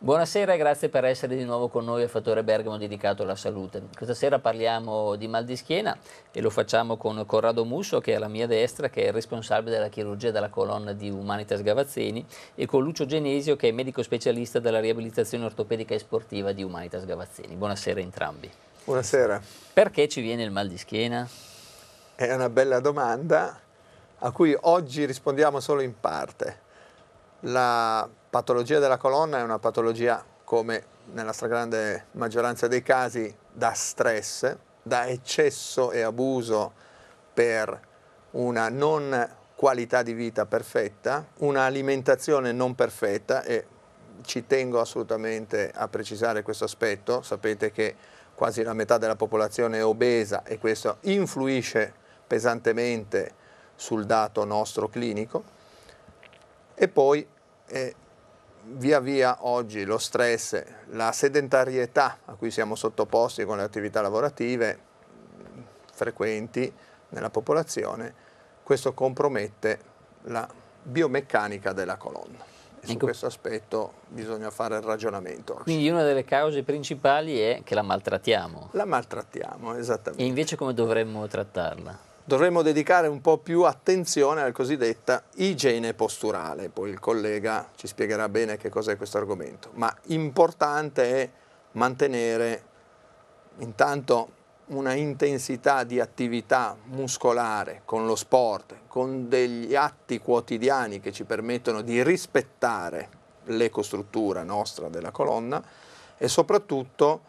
Buonasera e grazie per essere di nuovo con noi a Fattore Bergamo dedicato alla salute. Questa sera parliamo di mal di schiena e lo facciamo con Corrado Musso che è alla mia destra che è responsabile della chirurgia della colonna di Humanitas Gavazzini e con Lucio Genesio che è medico specialista della riabilitazione ortopedica e sportiva di Humanitas Gavazzini. Buonasera a entrambi. Buonasera. Perché ci viene il mal di schiena? È una bella domanda a cui oggi rispondiamo solo in parte. La patologia della colonna è una patologia, come nella stragrande maggioranza dei casi, da stress, da eccesso e abuso per una non qualità di vita perfetta, un'alimentazione non perfetta e ci tengo assolutamente a precisare questo aspetto, sapete che quasi la metà della popolazione è obesa e questo influisce pesantemente sul dato nostro clinico e poi eh, via via oggi lo stress, la sedentarietà a cui siamo sottoposti con le attività lavorative frequenti nella popolazione, questo compromette la biomeccanica della colonna. E su ecco. questo aspetto bisogna fare il ragionamento. Oggi. Quindi una delle cause principali è che la maltrattiamo. La maltrattiamo, esattamente. E invece come dovremmo trattarla? dovremmo dedicare un po' più attenzione alla cosiddetta igiene posturale, poi il collega ci spiegherà bene che cos'è questo argomento, ma importante è mantenere intanto una intensità di attività muscolare con lo sport, con degli atti quotidiani che ci permettono di rispettare l'ecostruttura nostra della colonna e soprattutto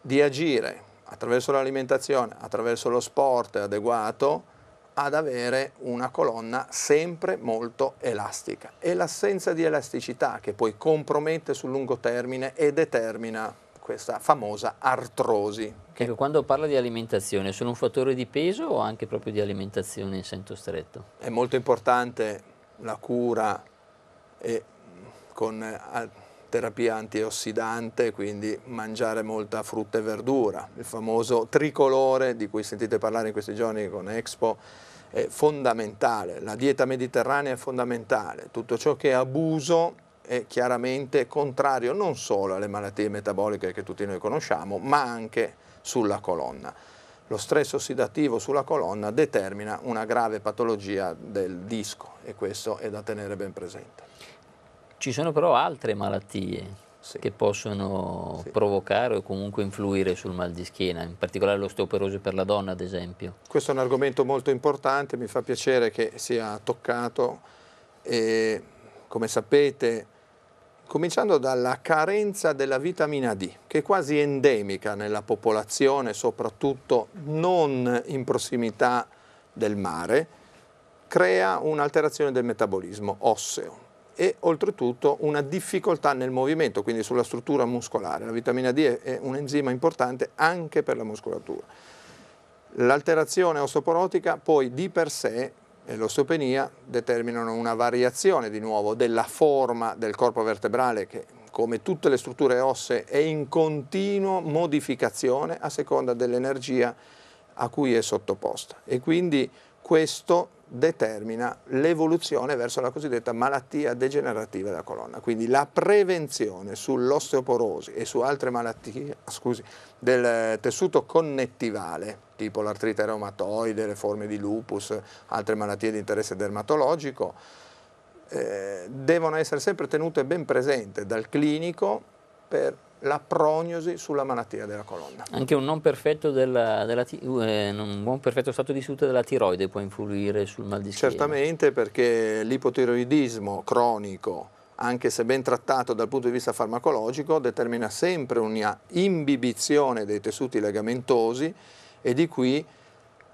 di agire attraverso l'alimentazione, attraverso lo sport adeguato, ad avere una colonna sempre molto elastica. È l'assenza di elasticità che poi compromette sul lungo termine e determina questa famosa artrosi. Ecco, quando parla di alimentazione, sono un fattore di peso o anche proprio di alimentazione in senso stretto? È molto importante la cura e con eh, terapia antiossidante, quindi mangiare molta frutta e verdura. Il famoso tricolore di cui sentite parlare in questi giorni con Expo è fondamentale, la dieta mediterranea è fondamentale, tutto ciò che è abuso è chiaramente contrario non solo alle malattie metaboliche che tutti noi conosciamo, ma anche sulla colonna. Lo stress ossidativo sulla colonna determina una grave patologia del disco e questo è da tenere ben presente. Ci sono però altre malattie sì. che possono sì. provocare o comunque influire sul mal di schiena, in particolare l'osteoporosi per la donna ad esempio. Questo è un argomento molto importante, mi fa piacere che sia toccato e come sapete cominciando dalla carenza della vitamina D, che è quasi endemica nella popolazione, soprattutto non in prossimità del mare, crea un'alterazione del metabolismo osseo e oltretutto una difficoltà nel movimento, quindi sulla struttura muscolare. La vitamina D è un enzima importante anche per la muscolatura. L'alterazione osteoporotica poi di per sé e l'osteopenia determinano una variazione di nuovo della forma del corpo vertebrale che come tutte le strutture ossee è in continua modificazione a seconda dell'energia a cui è sottoposta e quindi questo determina l'evoluzione verso la cosiddetta malattia degenerativa della colonna. Quindi la prevenzione sull'osteoporosi e su altre malattie scusi, del tessuto connettivale, tipo l'artrite reumatoide, le forme di lupus, altre malattie di interesse dermatologico, eh, devono essere sempre tenute ben presente dal clinico per la prognosi sulla malattia della colonna. Anche un non perfetto, della, della, eh, un non perfetto stato di salute della tiroide può influire sul mal di schiena? Certamente perché l'ipotiroidismo cronico anche se ben trattato dal punto di vista farmacologico, determina sempre una imbibizione dei tessuti legamentosi e di qui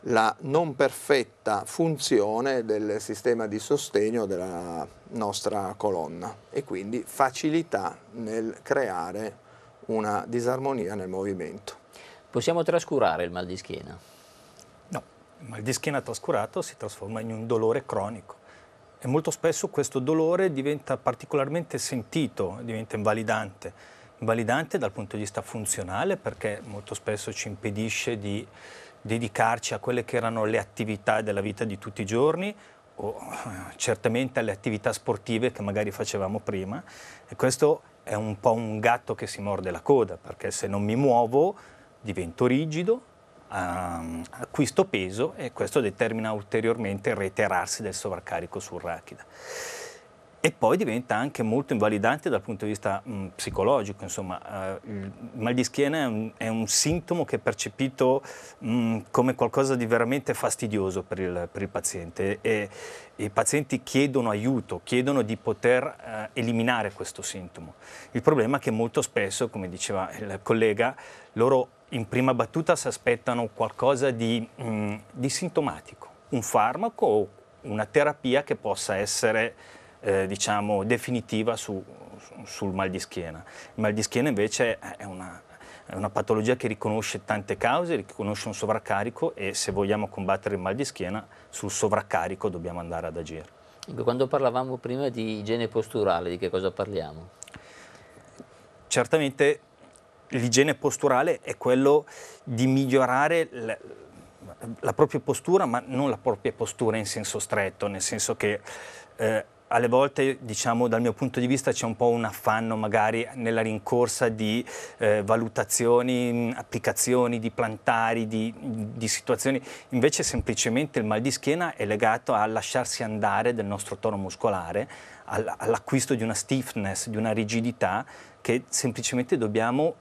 la non perfetta funzione del sistema di sostegno della nostra colonna e quindi facilità nel creare una disarmonia nel movimento. Possiamo trascurare il mal di schiena? No, il mal di schiena trascurato si trasforma in un dolore cronico e molto spesso questo dolore diventa particolarmente sentito, diventa invalidante, invalidante dal punto di vista funzionale perché molto spesso ci impedisce di dedicarci a quelle che erano le attività della vita di tutti i giorni o eh, certamente alle attività sportive che magari facevamo prima e questo è un po' un gatto che si morde la coda, perché se non mi muovo divento rigido, ehm, acquisto peso e questo determina ulteriormente il reiterarsi del sovraccarico sul rachida e poi diventa anche molto invalidante dal punto di vista mh, psicologico, insomma, eh, il mal di schiena è un, è un sintomo che è percepito mh, come qualcosa di veramente fastidioso per il, per il paziente e, i pazienti chiedono aiuto, chiedono di poter eh, eliminare questo sintomo. Il problema è che molto spesso, come diceva il collega, loro in prima battuta si aspettano qualcosa di, mh, di sintomatico, un farmaco o una terapia che possa essere eh, diciamo, definitiva su, sul mal di schiena. Il mal di schiena invece è una, è una patologia che riconosce tante cause, riconosce un sovraccarico e se vogliamo combattere il mal di schiena sul sovraccarico dobbiamo andare ad agire. Quando parlavamo prima di igiene posturale, di che cosa parliamo? Certamente l'igiene posturale è quello di migliorare la, la, propria postura, ma non la propria postura in senso stretto, nel senso che eh, alle volte, diciamo, dal mio punto di vista c'è un po' un affanno magari nella rincorsa di eh, valutazioni, mm, applicazioni, di plantari, di, di, situazioni. Invece semplicemente il mal di schiena è legato al lasciarsi andare del nostro tono muscolare, all'acquisto di una stiffness, di una rigidità che semplicemente dobbiamo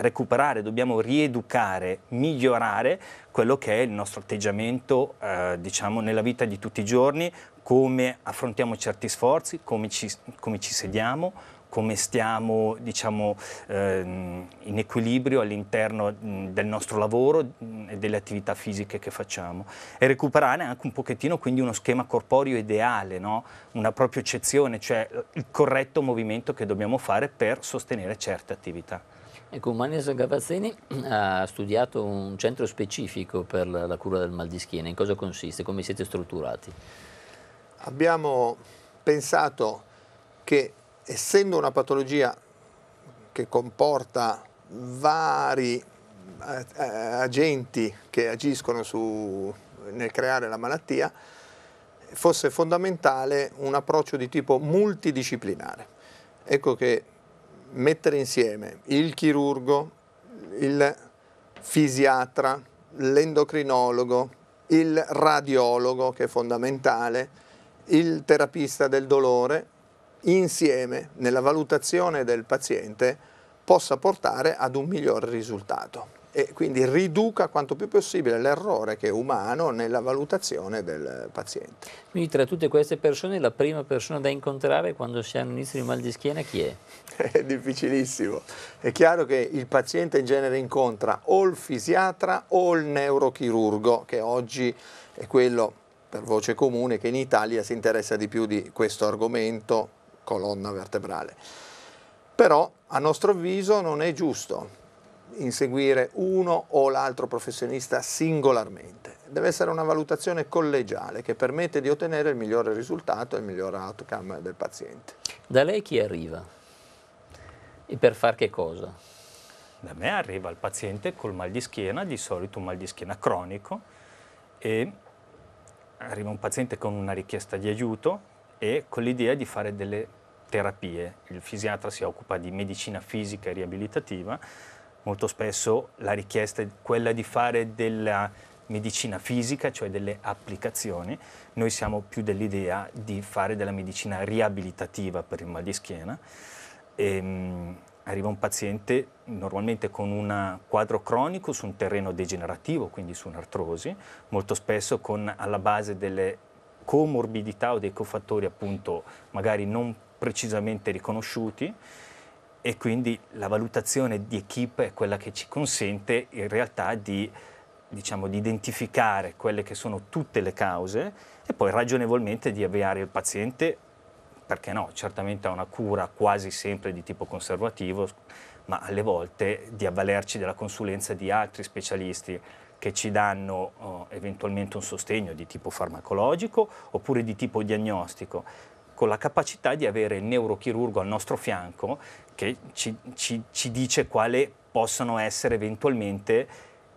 recuperare, dobbiamo rieducare, migliorare quello che è il nostro atteggiamento eh, diciamo, nella vita di tutti i giorni, come affrontiamo certi sforzi, come ci, come ci sediamo, come stiamo diciamo, ehm, in equilibrio all'interno mm, del nostro lavoro mm, e delle attività fisiche che facciamo e recuperare anche un pochettino quindi uno schema corporeo ideale, no? una propria eccezione, cioè il corretto movimento che dobbiamo fare per sostenere certe attività. Ecco, Manes Gavazzini ha studiato un centro specifico per la cura del mal di schiena. In cosa consiste? Come siete strutturati? Abbiamo pensato che essendo una patologia che comporta vari eh, eh, agenti che agiscono su, nel creare la malattia, fosse fondamentale un approccio di tipo multidisciplinare. Ecco che mettere insieme il chirurgo, il fisiatra, l'endocrinologo, il radiologo che è fondamentale, il terapista del dolore, insieme nella valutazione del paziente possa portare ad un migliore risultato e quindi riduca quanto più possibile l'errore che è umano nella valutazione del paziente. Quindi tra tutte queste persone la prima persona da incontrare quando si hanno un inizio di mal di schiena chi è? È difficilissimo. È chiaro che il paziente in genere incontra o il fisiatra o il neurochirurgo, che oggi è quello per voce comune che in Italia si interessa di più di questo argomento colonna vertebrale. Però a nostro avviso non è giusto inseguire uno o l'altro professionista singolarmente. Deve essere una valutazione collegiale che permette di ottenere il migliore risultato e il miglior outcome del paziente. Da lei chi arriva? E per far che cosa? Da me arriva il paziente col mal di schiena, di solito un mal di schiena cronico, e arriva un paziente con una richiesta di aiuto e con l'idea di fare delle terapie. Il fisiatra si occupa di medicina fisica e riabilitativa, molto spesso la richiesta è quella di fare della medicina fisica, cioè delle applicazioni. Noi siamo più dell'idea di fare della medicina riabilitativa per il mal di schiena. E, ehm, arriva un paziente normalmente con un quadro cronico su un terreno degenerativo, quindi su un'artrosi, molto spesso con alla base delle comorbidità o dei cofattori appunto magari non precisamente riconosciuti e quindi la valutazione di equip è quella che ci consente in realtà di, diciamo, di identificare quelle che sono tutte le cause e poi ragionevolmente di avviare il paziente, perché no, certamente a una cura quasi sempre di tipo conservativo, ma alle volte di avvalerci della consulenza di altri specialisti che ci danno oh, eventualmente un sostegno di tipo farmacologico oppure di tipo diagnostico con la capacità di avere il neurochirurgo al nostro fianco che ci, ci, ci dice quale possono essere eventualmente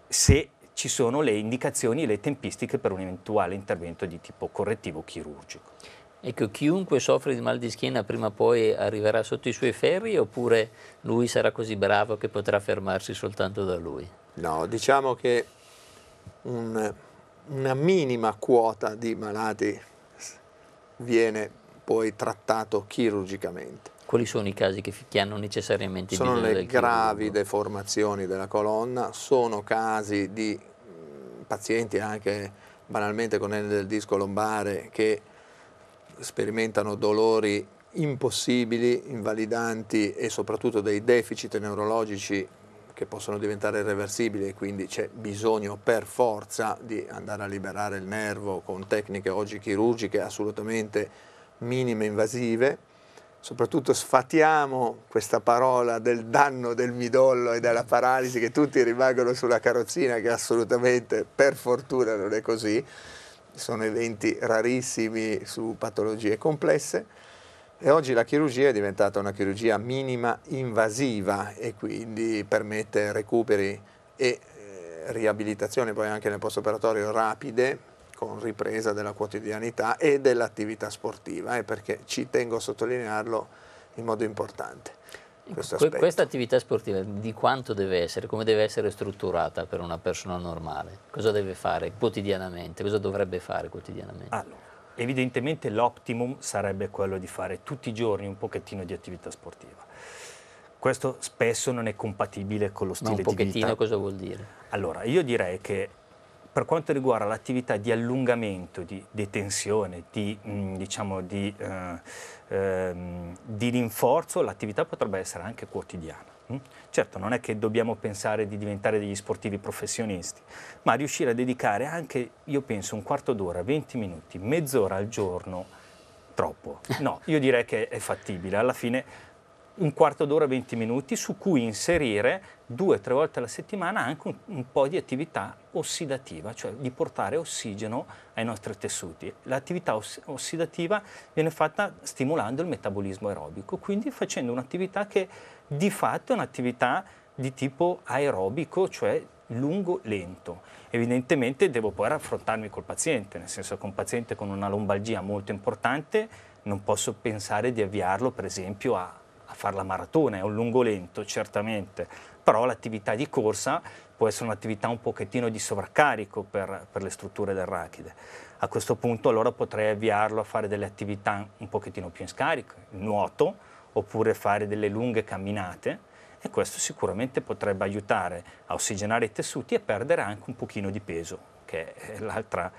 se ci sono le indicazioni e le tempistiche per un eventuale intervento di tipo correttivo chirurgico. Ecco, chiunque soffre di mal di schiena prima o poi arriverà sotto i suoi ferri oppure lui sarà così bravo che potrà fermarsi soltanto da lui? No, diciamo che un, una minima quota di malati viene poi trattato chirurgicamente. Quali sono i casi che, che hanno necessariamente sono bisogno Sono le gravi chirurgo? deformazioni della colonna, sono casi di mm, pazienti anche banalmente con enne del disco lombare che sperimentano dolori impossibili, invalidanti e soprattutto dei deficit neurologici che possono diventare irreversibili e quindi c'è bisogno per forza di andare a liberare il nervo con tecniche oggi chirurgiche assolutamente minime invasive, soprattutto sfatiamo questa parola del danno del midollo e della paralisi che tutti rimangono sulla carrozzina, che assolutamente per fortuna non è così, sono eventi rarissimi su patologie complesse. E oggi la chirurgia è diventata una chirurgia minima invasiva e quindi permette recuperi e eh, riabilitazione poi anche nel post-operatorio rapide con ripresa della quotidianità e dell'attività sportiva, eh, perché ci tengo a sottolinearlo in modo importante. Ecco, que questa attività sportiva di quanto deve essere, come deve essere strutturata per una persona normale? Cosa deve fare quotidianamente? Cosa dovrebbe fare quotidianamente? Allora, evidentemente l'optimum sarebbe quello di fare tutti i giorni un pochettino di attività sportiva. Questo spesso non è compatibile con lo stile di vita. Ma un pochettino cosa vuol dire? Allora, io direi che per quanto riguarda l'attività di allungamento, di detenzione, di, mm, diciamo di, eh, eh, di rinforzo, l'attività potrebbe essere anche quotidiana. Mm? Certo, non è che dobbiamo pensare di diventare degli sportivi professionisti, ma riuscire a dedicare anche, io penso, un quarto d'ora, 20 minuti, mezz'ora al giorno, troppo. No, io direi che è fattibile. Alla fine un quarto d'ora, 20 minuti, su cui inserire due o tre volte alla settimana anche un, un, po' di attività ossidativa, cioè di portare ossigeno ai nostri tessuti. L'attività oss ossidativa viene fatta stimolando il metabolismo aerobico, quindi facendo un'attività che di fatto è un'attività di tipo aerobico, cioè lungo lento. Evidentemente devo poi raffrontarmi col paziente, nel senso che un paziente con una lombalgia molto importante non posso pensare di avviarlo per esempio a a fare la maratona, è un lungo lento certamente, però l'attività di corsa può essere un'attività un pochettino di sovraccarico per, per le strutture del rachide. A questo punto allora potrei avviarlo a fare delle attività un pochettino più in scarico, nuoto, oppure fare delle lunghe camminate e questo sicuramente potrebbe aiutare a ossigenare i tessuti e perdere anche un pochino di peso, che è l'altra,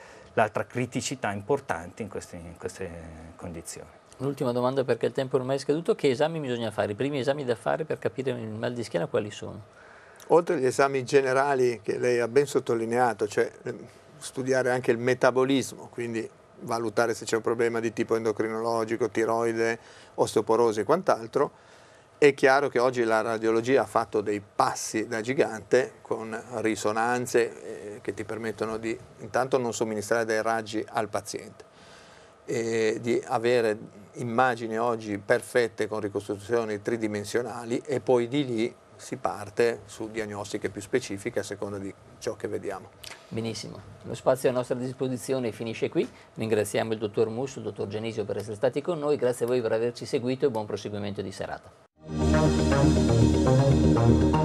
criticità importante in queste, in queste condizioni. L'ultima domanda perché il tempo ormai è scaduto, che esami bisogna fare? I primi esami da fare per capire il mal di schiena quali sono? Oltre agli esami generali che lei ha ben sottolineato, cioè eh, studiare anche il metabolismo, quindi valutare se c'è un problema di tipo endocrinologico, tiroide, osteoporosi e quant'altro, è chiaro che oggi la radiologia ha fatto dei passi da gigante con risonanze eh, che ti permettono di intanto non somministrare dei raggi al paziente eh, di avere immagini oggi perfette con ricostruzioni tridimensionali e poi di lì si parte su diagnostiche più specifiche a seconda di ciò che vediamo. Benissimo, lo spazio a nostra disposizione finisce qui, ringraziamo il dottor Musso, il dottor Genesio per essere stati con noi, grazie a voi per averci seguito e buon proseguimento di serata.